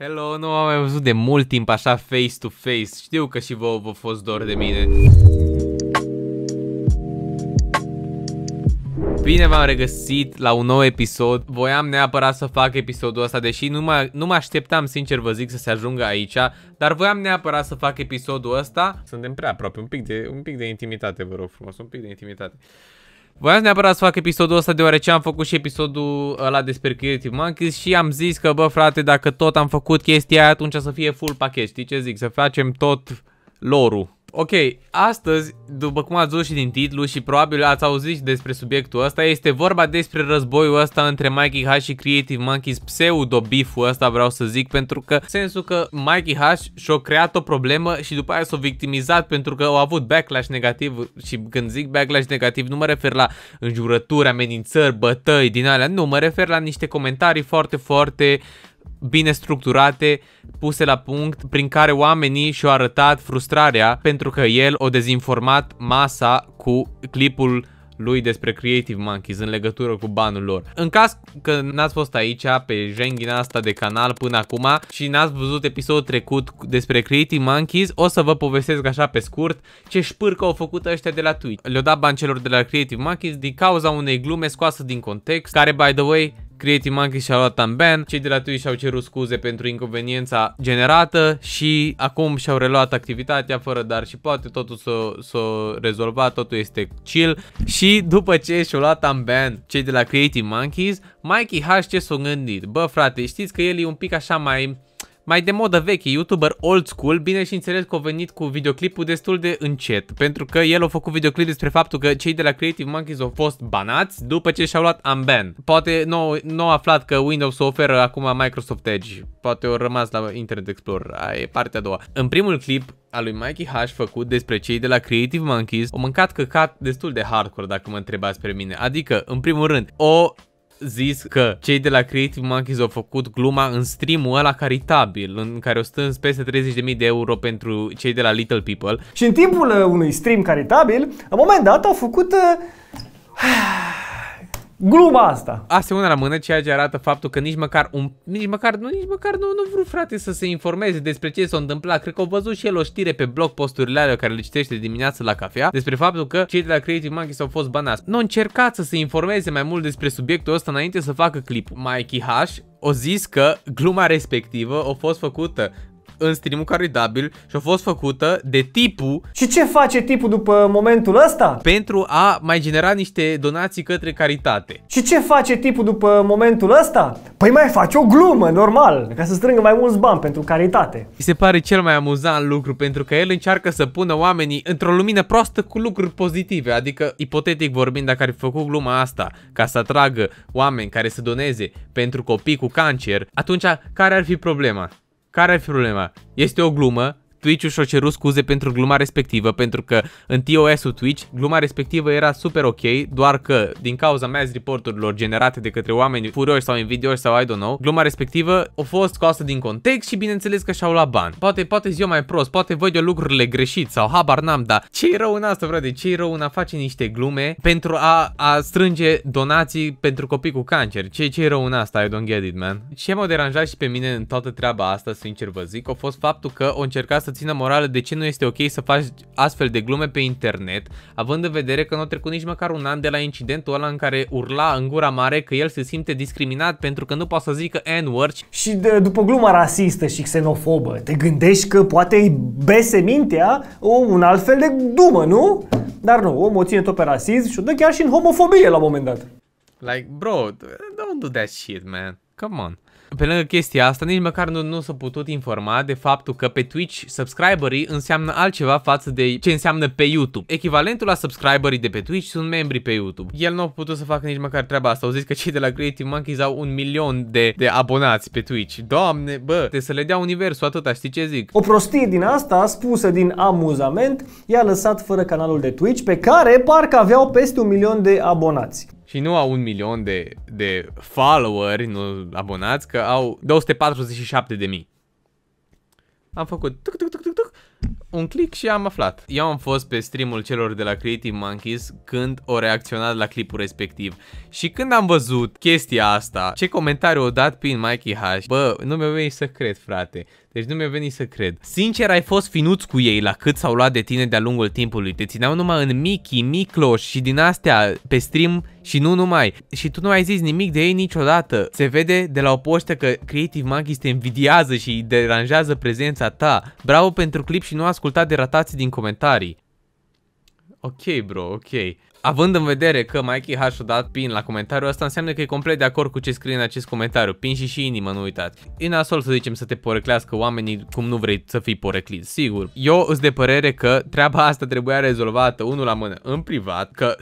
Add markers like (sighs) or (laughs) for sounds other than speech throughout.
Hello, nu am mai văzut de mult timp așa face-to-face. Știu că și vouă vă fost dor de mine. Bine v-am regăsit la un nou episod. Voiam neapărat să fac episodul ăsta, deși nu mă, nu mă așteptam, sincer vă zic, să se ajungă aici, dar voiam neapărat să fac episodul ăsta. Suntem prea aproape, un pic de, un pic de intimitate, vă rog frumos, un pic de intimitate. Voiam neapărat să fac episodul ăsta deoarece am făcut și episodul ăla despre Creative Monkeys și am zis că, bă, frate, dacă tot am făcut chestia atunci să fie full pachet, știi ce zic? Să facem tot lorul. Ok, astăzi, după cum ați văzut și din titlu și probabil ați auzit și despre subiectul ăsta, este vorba despre războiul ăsta între Mikey H și Creative Monkeys, pseudo biful ăsta vreau să zic, pentru că sensul că Mikey H și-a creat o problemă și după aia s-a victimizat pentru că au avut backlash negativ și când zic backlash negativ nu mă refer la înjurături, amenințări, bătăi din alea, nu, mă refer la niște comentarii foarte, foarte bine structurate, puse la punct, prin care oamenii și-au arătat frustrarea pentru că el o dezinformat masa cu clipul lui despre Creative Monkeys în legătură cu banul lor. În caz că n-ați fost aici pe jenghina asta de canal până acum și n-ați văzut episodul trecut despre Creative Monkeys, o să vă povestesc așa pe scurt ce șpârcă au făcut ăștia de la Twitch. Le-au dat bani celor de la Creative Monkeys din cauza unei glume scoasă din context, care, by the way, Creative Monkey și-a luat un cei de la Twitch și-au cerut scuze pentru inconveniența generată și acum și-au reluat activitatea fără dar și poate totul s-a o rezolvat, totul este chill și după ce și-au luat un cei de la Creative Monkeys, Mikey H ce s-a gândit? Bă frate, știți că el e un pic așa mai mai de modă veche, youtuber old school, bine și înțeles că a venit cu videoclipul destul de încet, pentru că el a făcut videoclip despre faptul că cei de la Creative Monkeys au fost banați după ce și-au luat unban. Poate nu, nu au aflat că Windows oferă acum Microsoft Edge, poate au rămas la Internet Explorer, aia e partea a doua. În primul clip, a lui Mikey H făcut despre cei de la Creative Monkeys, o mâncat căcat destul de hardcore dacă mă întrebați pe mine. Adică, în primul rând, o zis că cei de la Creative Monkeys au făcut gluma în streamul ăla caritabil, în care o stâns peste 30.000 de euro pentru cei de la Little People. Și în timpul uh, unui stream caritabil, la un moment dat au făcut... Uh... (sighs) Gluma asta. Asta e una la mână, ceea ce arată faptul că nici măcar un, nici măcar, nu, nici măcar nu, nu vreau frate să se informeze despre ce s-a întâmplat. Cred că au văzut și el o știre pe blog posturile alea care le citește dimineața la cafea despre faptul că cei de la Creative s au fost banați. Nu încercați să se informeze mai mult despre subiectul ăsta înainte să facă clipul. Mikey H o zis că gluma respectivă a fost făcută în stream-ul și a fost făcută de tipul Și ce face tipul după momentul ăsta? Pentru a mai genera niște donații către caritate Și ce face tipul după momentul ăsta? Păi mai face o glumă, normal, ca să strângă mai mulți bani pentru caritate Mi se pare cel mai amuzant lucru pentru că el încearcă să pună oamenii într-o lumină proastă cu lucruri pozitive Adică, ipotetic vorbind, dacă ar fi făcut gluma asta ca să atragă oameni care să doneze pentru copii cu cancer Atunci, care ar fi problema? Care ar fi problema? Este o glumă, Twitch-ul și-o cerut scuze pentru gluma respectivă, pentru că în TOS-ul Twitch gluma respectivă era super ok, doar că din cauza mass reporturilor generate de către oameni furioși sau invidioși sau I don't know, gluma respectivă a fost scoasă din context și bineînțeles că și-au luat bani. Poate, poate ziua eu mai prost, poate văd eu lucrurile greșit sau habar n-am, dar ce-i rău în asta, frate? Ce-i rău în a face niște glume pentru a, a strânge donații pentru copii cu cancer? Ce, ce-i rău în asta? I don't get it, man. Ce m-a deranjat și pe mine în toată treaba asta, sincer vă zic, a fost faptul că o încercat să să țină morală de ce nu este ok să faci astfel de glume pe internet, având în vedere că nu a trecut nici măcar un an de la incidentul ăla în care urla în gura mare că el se simte discriminat pentru că nu poate să zică N-word. Și de, după gluma rasistă și xenofobă, te gândești că poate îi bese mintea o, un alt fel de dumă, nu? Dar nu, omul o ține tot pe rasism și o dă chiar și în homofobie la un moment dat. Like, bro, don't do that shit, man. Come on. Pe lângă chestia asta, nici măcar nu, nu s-a putut informa de faptul că pe Twitch subscriberii înseamnă altceva față de ce înseamnă pe YouTube. Echivalentul la subscriberii de pe Twitch sunt membri pe YouTube. El nu a putut să facă nici măcar treaba asta. Au zis că cei de la Creative Monkeys au un milion de, de abonați pe Twitch. Doamne, bă, te să le dea universul atâta, știi ce zic? O prostie din asta, spusă din amuzament, i-a lăsat fără canalul de Twitch pe care parcă aveau peste un milion de abonați și nu au un milion de, de followeri, nu abonați, că au 247 de mii. Am făcut tuc, tuc, tuc, tuc, tuc, un click și am aflat. Eu am fost pe streamul celor de la Creative Monkeys când o reacționat la clipul respectiv. Și când am văzut chestia asta, ce comentariu o dat prin Mikey H, bă, nu mi-o să cred, frate. Deci nu mi-a venit să cred. Sincer, ai fost finuț cu ei la cât s-au luat de tine de-a lungul timpului. Te țineau numai în Mickey, Micloș și din astea pe stream și nu numai. Și tu nu ai zis nimic de ei niciodată. Se vede de la o poștă că Creative Monkeys te invidiază și îi deranjează prezența ta. Bravo pentru clip și nu asculta de ratații din comentarii. Ok, bro, ok. Având în vedere că Mikey H a dat pin la comentariul ăsta, înseamnă că e complet de acord cu ce scrie în acest comentariu. Pin și și inimă, nu uitați. E nasol să zicem să te poreclească oamenii cum nu vrei să fii poreclit, sigur. Eu îți de părere că treaba asta trebuia rezolvată unul la mână în privat, că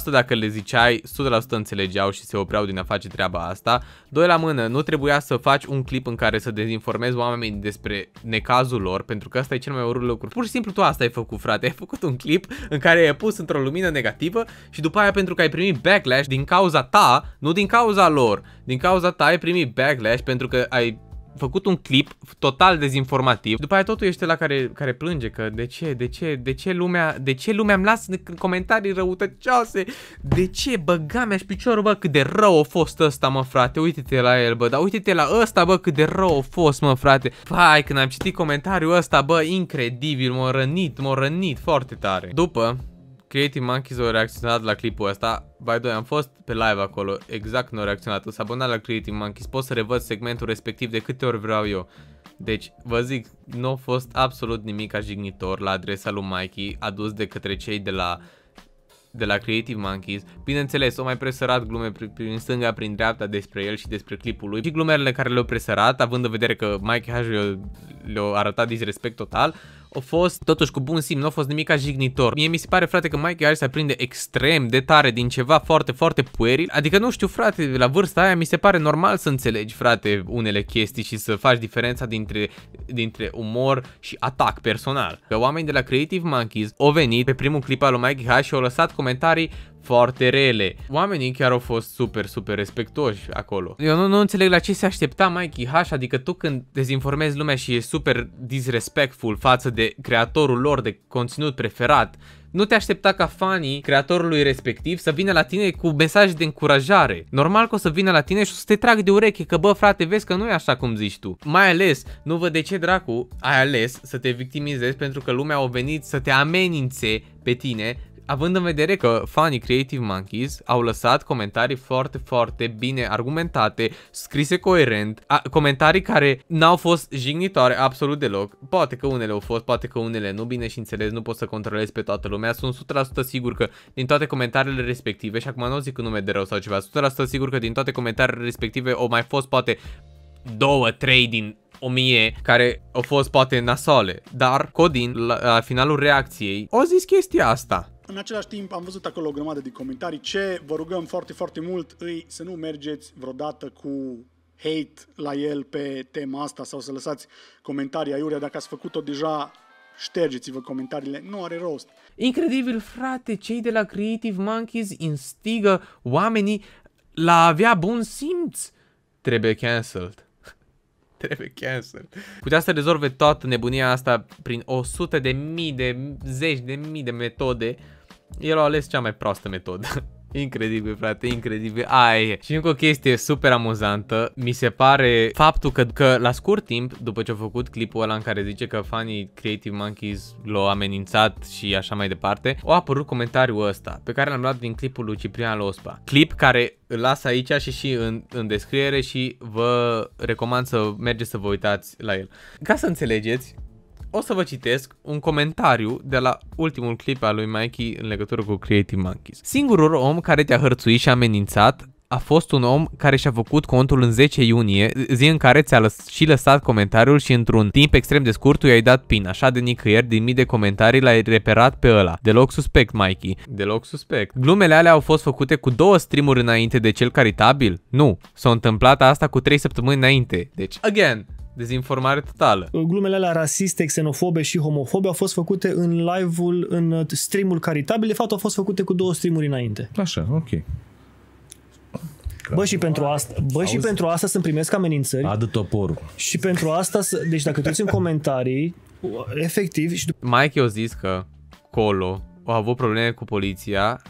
100% dacă le ziceai, 100% înțelegeau și se opreau din a face treaba asta. Doi la mână, nu trebuia să faci un clip în care să dezinformezi oamenii despre necazul lor, pentru că asta e cel mai urât lucru. Pur și simplu tu asta ai făcut, frate. Ai făcut un clip în care ai pus într-o lumină negativă și după aia pentru că ai primit backlash din cauza ta, nu din cauza lor, din cauza ta ai primit backlash pentru că ai făcut un clip total dezinformativ. După aia totul ești la care, care plânge că de ce, de ce, de ce lumea, de ce lumea îmi lasă comentarii răutăcioase? De ce, băga mea aș piciorul, bă, cât de rău a fost ăsta, mă, frate, uite-te la el, bă, dar uite-te la ăsta, bă, cât de rău a fost, mă, frate. Pai, când am citit comentariul ăsta, bă, incredibil, m-a rănit, m-a rănit foarte tare. După, Creative Monkeys au reacționat la clipul ăsta. By the way, am fost pe live acolo, exact când au reacționat. O să abonat la Creative Monkeys, pot să revăd segmentul respectiv de câte ori vreau eu. Deci, vă zic, nu a fost absolut nimic ajignitor la adresa lui Mikey, adus de către cei de la de la Creative Monkeys. Bineînțeles, au mai presărat glume prin stânga, prin dreapta despre el și despre clipul lui. Și glumele care le-au presărat, având în vedere că Mike H. le-a arătat disrespect total, a fost totuși cu bun simț, nu a fost nimic jignitor. Mie mi se pare, frate, că Mike Harris se prinde extrem de tare din ceva foarte, foarte pueril. Adică nu știu, frate, la vârsta aia mi se pare normal să înțelegi, frate, unele chestii și să faci diferența dintre, dintre umor și atac personal. Că oamenii de la Creative Monkeys au venit pe primul clip al lui Mike H și au lăsat comentarii foarte rele. Oamenii chiar au fost super, super respectoși acolo. Eu nu, nu înțeleg la ce se aștepta Mikey H, adică tu când dezinformezi lumea și e super disrespectful față de creatorul lor de conținut preferat, nu te aștepta ca fanii creatorului respectiv să vină la tine cu mesaje de încurajare. Normal că o să vină la tine și o să te trag de ureche că bă frate vezi că nu e așa cum zici tu. Mai ales, nu văd de ce dracu ai ales să te victimizezi pentru că lumea a venit să te amenințe pe tine având în vedere că fanii Creative Monkeys au lăsat comentarii foarte, foarte bine argumentate, scrise coerent, a, comentarii care n-au fost jignitoare absolut deloc. Poate că unele au fost, poate că unele nu, bine și înțeles, nu pot să controlez pe toată lumea. Sunt 100% sigur că din toate comentariile respective, și acum nu zic nume de rău sau ceva, 100% sigur că din toate comentariile respective au mai fost poate două, trei din o mie care au fost poate nasoale, dar Codin la, la finalul reacției o zis chestia asta. În același timp am văzut acolo o grămadă de comentarii. Ce vă rugăm foarte, foarte mult îi să nu mergeți vreodată cu hate la el pe tema asta sau să lăsați comentarii aiurea. Dacă ați făcut-o deja, ștergeți-vă comentariile, nu are rost. Incredibil, frate, cei de la Creative Monkeys instigă oamenii la a avea bun simț. Trebuie cancelled. Trebuie cancel. Putea să rezolve toată nebunia asta prin 100 de mii de zeci de mii de metode. El a ales cea mai proastă metodă. Incredibil, frate, incredibil. Ai. Și încă o chestie super amuzantă. Mi se pare faptul că, că la scurt timp, după ce a făcut clipul ăla în care zice că fanii Creative Monkeys l-au amenințat și așa mai departe, au apărut comentariul ăsta, pe care l-am luat din clipul lui Ciprian Lospa. Clip care îl las aici și și în, în descriere și vă recomand să mergeți să vă uitați la el. Ca să înțelegeți o să vă citesc un comentariu de la ultimul clip al lui Mikey în legătură cu Creative Monkeys. Singurul om care te-a hărțuit și amenințat a fost un om care și-a făcut contul în 10 iunie, zi în care ți-a lăs- și lăsat comentariul și într-un timp extrem de scurt tu i-ai dat pin, așa de nicăieri, din mii de comentarii l-ai reperat pe ăla. Deloc suspect, Mikey. Deloc suspect. Glumele alea au fost făcute cu două streamuri înainte de cel caritabil? Nu. S-a întâmplat asta cu 3 săptămâni înainte. Deci, again, Dezinformare totală. Glumele alea rasiste, xenofobe și homofobe au fost făcute în live-ul, în uh, streamul caritabil. De fapt, au fost făcute cu două streamuri înainte. Așa, ok. Bă, și pentru asta, bă, Auzi? și pentru asta să-mi primesc amenințări. Adă toporul. Și pentru asta, să, deci dacă tu în comentarii, efectiv... Și... Mike i-a zis că Colo a avut probleme cu poliția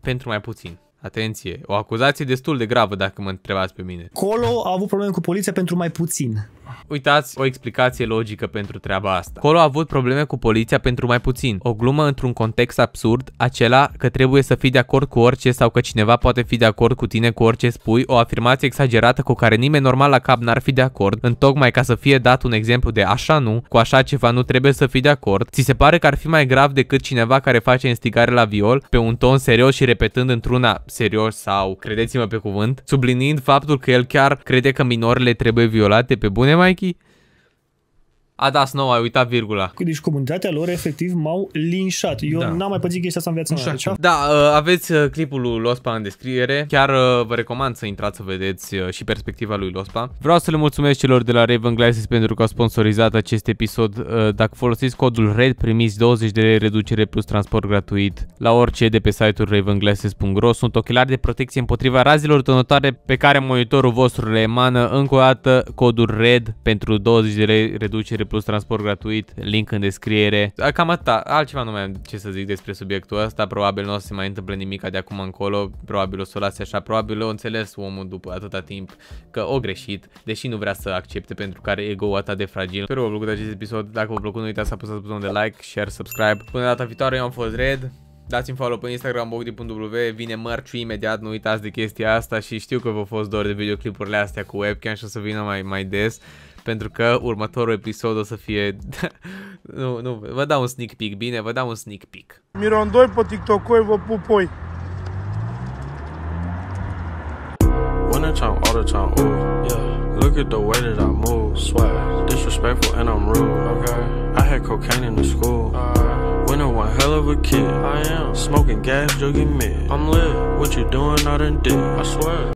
pentru mai puțin. Atenție, o acuzație destul de gravă dacă mă întrebați pe mine. Colo a avut probleme cu poliția pentru mai puțin. Uitați o explicație logică pentru treaba asta. Colo a avut probleme cu poliția pentru mai puțin. O glumă într-un context absurd, acela că trebuie să fii de acord cu orice sau că cineva poate fi de acord cu tine cu orice spui, o afirmație exagerată cu care nimeni normal la cap n-ar fi de acord, tocmai ca să fie dat un exemplu de așa nu, cu așa ceva nu trebuie să fii de acord, ți se pare că ar fi mai grav decât cineva care face instigare la viol pe un ton serios și repetând într-una serios sau credeți-mă pe cuvânt, sublinind faptul că el chiar crede că minorile trebuie violate pe bune mai Mikey. A, dat Snow, ai uitat virgula. Deci comunitatea lor efectiv m-au linșat. Eu da. n-am mai pățit chestia asta în viața mea. Deci- da, uh, aveți uh, clipul lui Lospa în descriere. Chiar uh, vă recomand să intrați să vedeți și perspectiva lui Lospa. Vreau să le mulțumesc celor de la Raven Glasses pentru că au sponsorizat acest episod. Dacă folosiți codul RED, primiți 20 de lei reducere plus transport gratuit la orice de pe site-ul ravenglasses.ro. Sunt ochelari de protecție împotriva de tonotare pe care monitorul vostru le emană. Încă o dată, codul RED pentru 20 de lei reducere plus transport gratuit, link în descriere. Cam atâta, altceva nu mai am ce să zic despre subiectul ăsta, probabil nu o să se mai întâmple nimic de acum încolo, probabil o să o lase așa, probabil o înțeles omul după atâta timp că o greșit, deși nu vrea să accepte pentru care ego-ul atât de fragil. Sper că v-a plăcut acest episod, dacă v-a plăcut nu uitați să apăsați butonul de like, share, subscribe. Până data viitoare, eu am fost Red, Dați-mi follow pe Instagram bogdi.w, vine merch imediat, nu uitați de chestia asta și știu că v-a fost dor de videoclipurile astea cu webcam și o să vină mai, mai des. pentru că următorul episod o să fie... (laughs) nu, nu, vă dau un sneak peek, bine, vă dau un sneak peek. Mirondoi pe TikTokoi, vă pupoi! One time, all the time, ooh, yeah. Look at the way that I move, swag. Disrespectful and I'm rude, okay. I had cocaine in the school. Right. Winner one hell of a kid. I am. Smoking gas, joking me. I'm lit. What you doing? I done did. I swear.